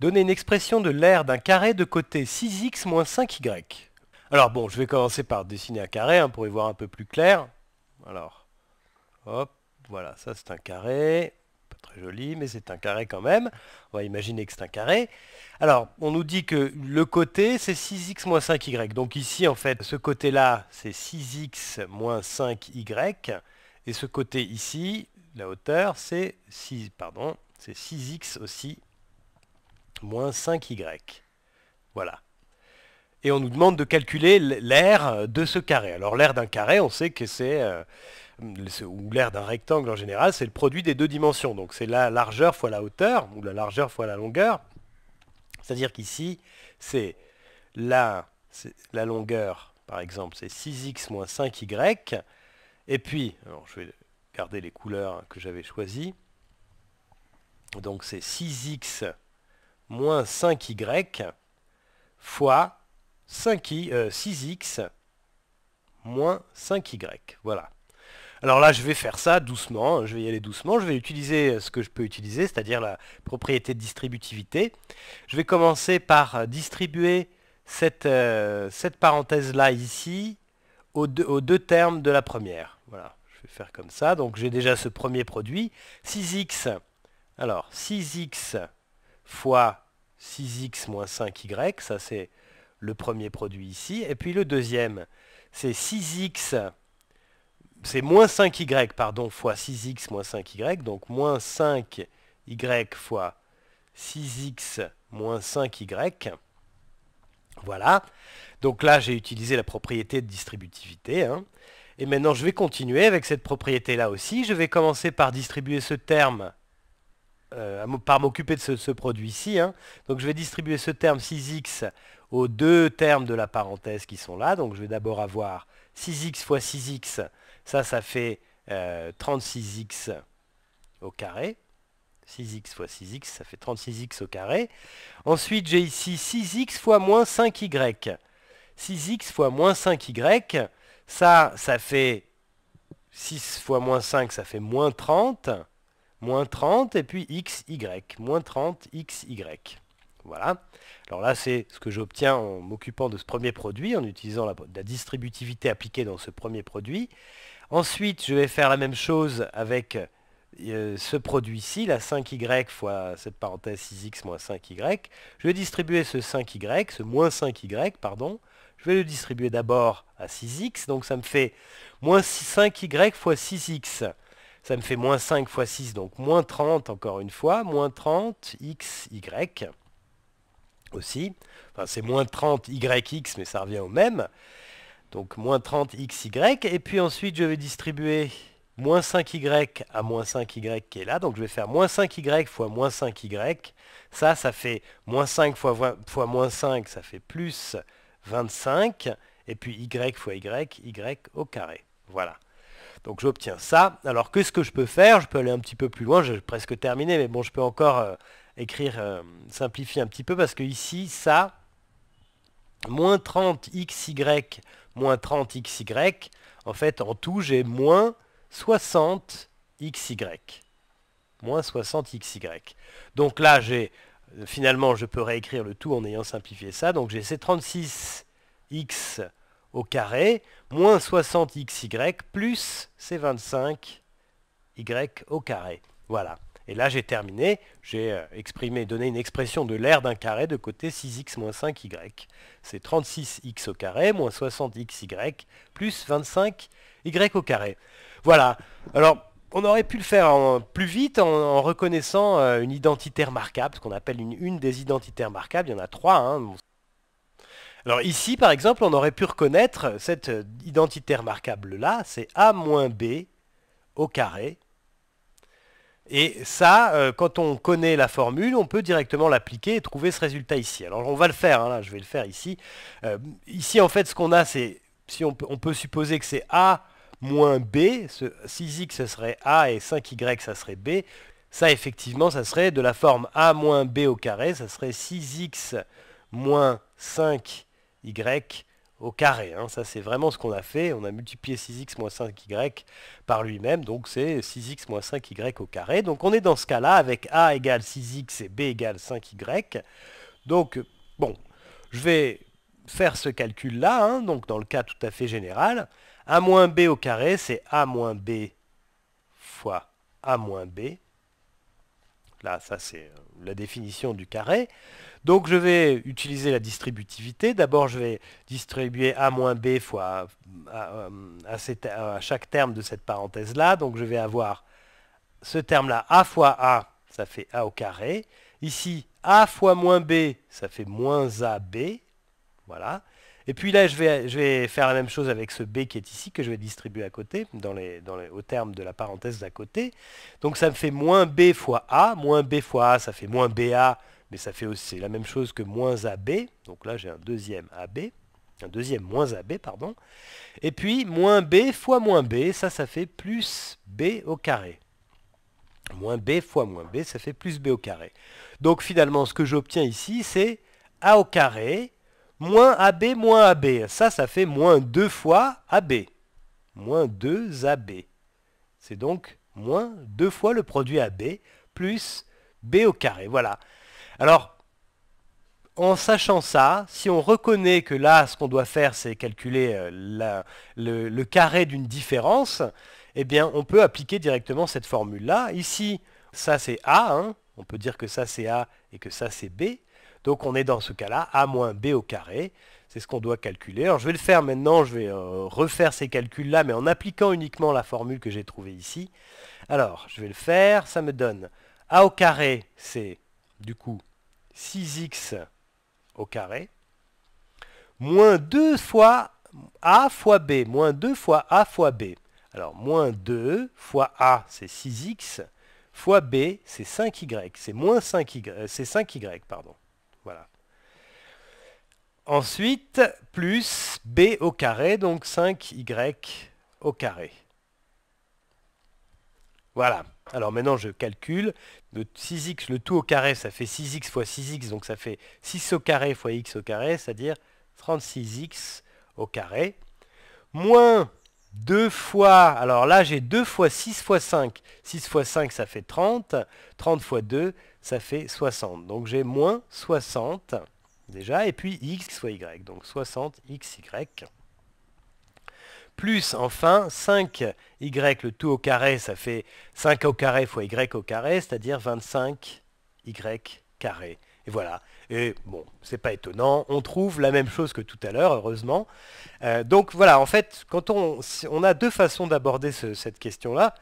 Donner une expression de l'air d'un carré de côté 6x moins 5y. Alors bon, je vais commencer par dessiner un carré hein, pour y voir un peu plus clair. Alors, hop, voilà, ça c'est un carré. Pas très joli, mais c'est un carré quand même. On va imaginer que c'est un carré. Alors, on nous dit que le côté, c'est 6x moins 5y. Donc ici, en fait, ce côté-là, c'est 6x moins 5y. Et ce côté ici, la hauteur, c'est 6, pardon, c'est 6x aussi moins 5y. Voilà. Et on nous demande de calculer l'aire de ce carré. Alors l'aire d'un carré, on sait que c'est, euh, ou l'aire d'un rectangle en général, c'est le produit des deux dimensions. Donc c'est la largeur fois la hauteur, ou la largeur fois la longueur. C'est-à-dire qu'ici, c'est la, la longueur, par exemple, c'est 6x moins 5y. Et puis, je vais garder les couleurs que j'avais choisies. Donc c'est 6x moins 5y fois 5 6x euh, moins 5y. Voilà. Alors là, je vais faire ça doucement, hein, je vais y aller doucement, je vais utiliser euh, ce que je peux utiliser, c'est-à-dire la propriété de distributivité. Je vais commencer par euh, distribuer cette, parenthèse-là ici aux deux, aux deux, termes de la première. Voilà, je vais faire comme ça. Donc j'ai déjà ce premier produit. 6x, alors 6x fois 6x moins 5y, ça c'est le premier produit ici. Et puis le deuxième, c'est 6x, c'est moins 5y, pardon, fois 6x moins 5y, donc moins 5y fois 6x moins 5y. Voilà. Donc là, j'ai utilisé la propriété de distributivité. Hein. Et maintenant, je vais continuer avec cette propriété-là aussi. Je vais commencer par distribuer ce terme euh, par m'occuper de ce, produit-ci. Hein. Donc je vais distribuer ce terme 6x aux deux termes de la parenthèse qui sont là. Donc je vais d'abord avoir 6x fois 6x, ça, ça fait 36x euh, au carré. 6x fois 6x, ça fait 36x au carré. Ensuite, j'ai ici 6x fois moins 5y. 6x fois moins 5y, ça, ça fait 6 fois moins 5, ça fait moins 30 moins 30, et puis x, y, moins 30, xy Voilà. Alors là, c'est ce que j'obtiens en m'occupant de ce premier produit, en utilisant la, distributivité appliquée dans ce premier produit. Ensuite, je vais faire la même chose avec euh, ce produit-ci, la 5y fois cette parenthèse 6x moins 5y. Je vais distribuer ce 5y, ce moins 5y, pardon. Je vais le distribuer d'abord à 6x, donc ça me fait moins 5y fois 6x. Ça me fait moins 5 fois 6, donc moins 30 encore une fois, moins 30, x, y aussi. Enfin, c'est moins 30 yx, mais ça revient au même. Donc moins 30 xy. Et puis ensuite, je vais distribuer moins 5y à moins 5y qui est là. Donc je vais faire moins 5y fois moins 5y. Ça, ça fait moins 5 fois moins 5, ça fait plus 25. Et puis y fois y, y au carré. Voilà. Donc j'obtiens ça. Alors quest ce que je peux faire, je peux aller un petit peu plus loin, j'ai presque terminé, mais bon, je peux encore euh, écrire, euh, simplifier un petit peu, parce que ici, ça, moins 30 xy, moins 30 xy, en fait, en tout, j'ai moins 60 xy. Moins 60 xy. Donc là, j'ai finalement, je peux réécrire le tout en ayant simplifié ça. Donc j'ai ces 36 x au carré, moins 60xy plus c'est 25 y au carré. Voilà. Et là, j'ai terminé, j'ai euh, exprimé, donné une expression de l'air d'un carré de côté 6x moins 5y. C'est 36x au carré moins 60xy plus 25y au carré. Voilà. Alors, on aurait pu le faire plus vite en, reconnaissant euh, une identité remarquable, ce qu'on appelle une, une des identités remarquables. Il y en a trois. Hein. Alors ici, par exemple, on aurait pu reconnaître cette euh, identité remarquable-là, c'est a moins b au carré. Et ça, euh, quand on connaît la formule, on peut directement l'appliquer et trouver ce résultat ici. Alors on va le faire, hein, je vais le faire ici. Euh, ici, en fait, ce qu'on a, c'est, si on, peut supposer que c'est a moins b, 6x, ce serait a, et 5y, ça serait b. Ça, effectivement, ça serait de la forme a moins b au carré, ça serait 6x moins 5 y au carré. Hein. Ça, c'est vraiment ce qu'on a fait. On a multiplié 6x moins 5y par lui-même. Donc, c'est 6x moins 5y au carré. Donc, on est dans ce cas-là avec a égale 6x et b égale 5y. Donc, bon, je vais faire ce calcul-là. Hein. donc, dans le cas tout à fait général, a moins b au carré, c'est a moins b fois a moins b Là, ça c'est euh, la définition du carré. Donc je vais utiliser la distributivité. D'abord, je vais distribuer a moins b fois euh, à, chaque terme de cette parenthèse-là. Donc je vais avoir ce terme-là, a fois a, ça fait a au carré. Ici, a fois moins b, ça fait moins ab. Voilà. Et puis là, je vais, faire la même chose avec ce B qui est ici, que je vais distribuer à côté, dans au terme de la parenthèse d'à côté. Donc ça me fait moins B fois A. Moins B fois A, ça fait moins BA, mais ça fait aussi la même chose que moins AB. Donc là, j'ai un deuxième AB. Un deuxième moins AB, pardon. Et puis, moins B fois moins B, ça, ça fait plus B au carré moins b fois moins b, ça fait plus b au carré. Donc finalement, ce que j'obtiens ici, c'est a au carré Moins AB moins AB. Ça, ça fait moins 2 fois AB. Moins 2 AB. C'est donc moins 2 fois le produit AB plus B au carré. Voilà. Alors, en sachant ça, si on reconnaît que là, ce qu'on doit faire, c'est calculer euh, le, carré d'une différence, eh bien, on peut appliquer directement cette formule-là. Ici, ça c'est A, on peut dire que ça c'est A et que ça c'est B. Donc on est dans ce cas-là, A moins B au carré, c'est ce qu'on doit calculer. Alors je vais le faire maintenant, je vais euh, refaire ces calculs-là, mais en appliquant uniquement la formule que j'ai trouvée ici. Alors, je vais le faire, ça me donne A au carré, c'est du coup 6x au carré, moins 2 fois A fois B, moins 2 fois A fois B. Alors, moins 2 fois A, c'est 6x, fois B, c'est 5y, c'est moins 5y, euh, c'est 5y, pardon. Voilà. Ensuite, plus b au carré, donc 5y au carré. Voilà. Alors maintenant, je calcule. De 6x, le tout au carré, ça fait 6x fois 6x, donc ça fait 6 au carré fois x au carré, c'est-à-dire 36x au carré, moins 2 fois, alors là j'ai 2 fois 6 fois 5. 6 fois 5 ça fait 30. 30 fois 2 ça fait 60. Donc j'ai moins 60 déjà. Et puis x fois y. Donc 60 xy. Plus enfin 5y, le tout au carré, ça fait 5 au carré fois y au carré, c'est-à-dire 25y carré. Et voilà, et bon, c'est pas étonnant, on trouve la même chose que tout à l'heure, heureusement. Euh, donc voilà, en fait, quand on, on a deux façons d'aborder cette question-là,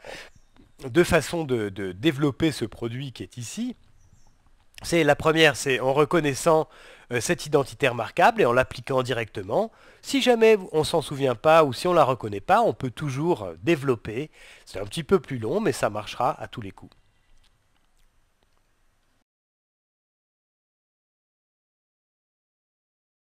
deux façons de, développer ce produit qui est ici. C'est la première, c'est en reconnaissant euh, cette identité remarquable et en l'appliquant directement. Si jamais on s'en souvient pas ou si on ne la reconnaît pas, on peut toujours développer. C'est un petit peu plus long, mais ça marchera à tous les coups.